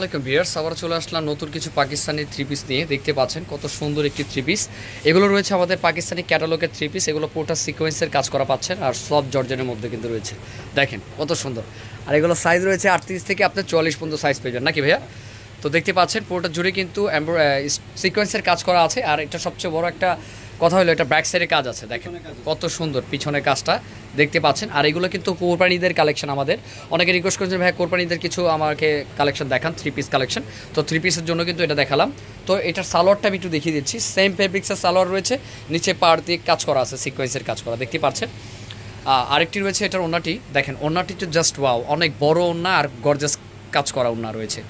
আলাইকুম বিয়ার্স আবার চলে আসলাম নতুন কিছু পাকিস্তানি থ্রি পিস নিয়ে দেখতে পাচ্ছেন কত সুন্দর একটি থ্রি পিস এগুলো রয়েছে আমাদের পাকিস্তানি ক্যাটালগের থ্রি পিস এগুলো পোটা সিকোয়েন্সের কাজ করা পাচ্ছেন আর সব জর্জনের মধ্যে কিন্তু রয়েছে দেখেন কত সুন্দর আর এগুলো সাইজ রয়েছে আটত্রিশ থেকে আপনার চুয়াল্লিশ পর্যন্ত সাইজ পেয়ে যান নাকি ভাইয়া তো দেখতে পাচ্ছেন পুরোটা জুড়ে কিন্তু সিকোয়েন্সের কাজ করা আছে আর এটা সবচেয়ে বড় একটা কথা হলো এটা ব্যাক সাইডে কাজ আছে দেখেন কত সুন্দর পিছনে কাজটা দেখতে পাচ্ছেন আর এগুলো কিন্তু কোরবানিদের কালেকশন আমাদের অনেকে রিকোয়েস্ট করেছেন ভাই কোরবানিদের কিছু আমাকে কালেকশন দেখান থ্রি পিস কালেকশন তো থ্রি পিসের জন্য কিন্তু এটা দেখালাম তো এটার সালোয়ারটা আমি একটু দেখিয়ে দিচ্ছি সেম ফেব্রিক্সের সালোয়ার রয়েছে নিচে পাড় দিয়ে কাজ করা আছে সিকোয়েন্সের কাজ করা দেখতে পাচ্ছেন আরেকটি রয়েছে এটার ওনাটি দেখেন ওনাটি তো জাস্ট ওয়াও অনেক বড় ওনা আর গর্জাস কাজ করা ওনা রয়েছে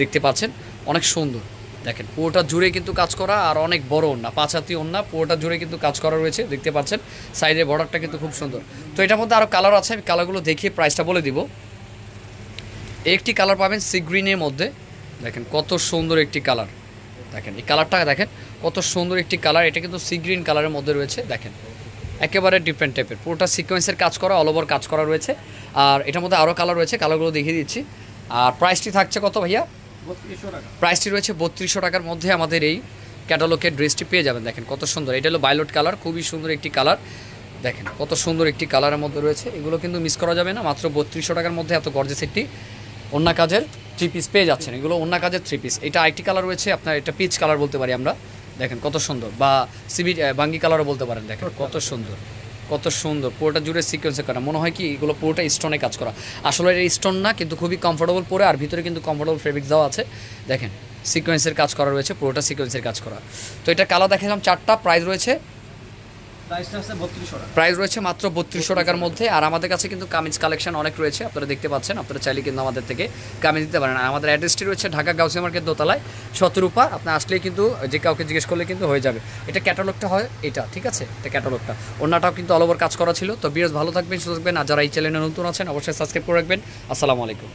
দেখতে পাচ্ছেন অনেক সুন্দর দেখেন পুরোটা জুড়ে কিন্তু কাজ করা আর অনেক বড় পাঁচ হাতি অন্যা পুরোটা জুড়ে কিন্তু কাজ করা রয়েছে দেখতে পাচ্ছেন সাইডের বর্ডারটা কিন্তু খুব সুন্দর তো এটার মধ্যে আরও কালার আছে আমি কালারগুলো দেখিয়ে প্রাইসটা বলে দিব একটি কালার পাবেন সি গ্রিনের মধ্যে দেখেন কত সুন্দর একটি কালার দেখেন এই কালারটা দেখেন কত সুন্দর একটি কালার এটা কিন্তু সি গ্রিন কালারের মধ্যে রয়েছে দেখেন একেবারে ডিফারেন্ট টাইপের পুরোটা সিকোয়েন্সের কাজ করা অল ওভার কাজ করা রয়েছে আর এটার মধ্যে আরও কালার রয়েছে কালারগুলো দেখিয়ে দিচ্ছি আর প্রাইসটি থাকছে কত ভাইয়া প্রাইসটি রয়েছে বত্রিশশো টাকার মধ্যে আমাদের এই ক্যাটালগের ড্রেসটি পেয়ে যাবেন দেখেন কত সুন্দর এটা হলো বাইলট কালার খুবই সুন্দর একটি কালার দেখেন কত সুন্দর একটি কালারের মধ্যে রয়েছে এগুলো কিন্তু মিস করা যাবে না মাত্র বত্রিশশো টাকার মধ্যে এত গর্জেস একটি অন্য কাজের থ্রি পিস পেয়ে যাচ্ছেন এগুলো অন্য কাজের থ্রি পিস এটা আরেকটি কালার রয়েছে আপনার এটা পিচ কালার বলতে পারি আমরা দেখেন কত সুন্দর বা সিবি বাঙ্গি কালারও বলতে পারেন দেখেন কত সুন্দর কত সুন্দর পুরোটা জুড়ে সিকোয়েন্সে করা মনে হয় কি এগুলো পুরোটা স্টোনে কাজ করা আসলে এটা স্টোন না কিন্তু খুবই কমফোর্টেবল পরে আর ভিতরে কিন্তু কমফোর্টেবল ফেব্রিক দেওয়া আছে দেখেন সিকোয়েন্সের কাজ করা রয়েছে পুরোটা সিকোয়েন্সের কাজ করা তো এটা কালার দেখেছিলাম চারটা প্রাইস রয়েছে প্রাইস রয়েছে মাত্র বত্রিশশো টাকার মধ্যে আর আমাদের কাছে কিন্তু কামিজ কালেকশন অনেক রয়েছে আপনারা দেখতে পাচ্ছেন আপনারা চাইলে কিন্তু আমাদের থেকে কামিজ দিতে পারেন আর আমাদের অ্যাড্রেসটি রয়েছে ঢাকা গাউসি মার্কেট দোতলায় সতরূপা আপনার আসলেই কিন্তু যে কাউকে জিজ্ঞেস করলে কিন্তু হয়ে যাবে এটা ক্যাটালগটা হয় এটা ঠিক আছে এটা ক্যাটালগটা অন্যটাও কিন্তু অল ওভার কাজ করা ছিল তো বিরোধ ভালো থাকবেন সুস্থ থাকবেন আর যারা এই চ্যানেলে নতুন আছেন অবশ্যই সাবস্ক্রাইব করে রাখবেন আসসালামু আলাইকুম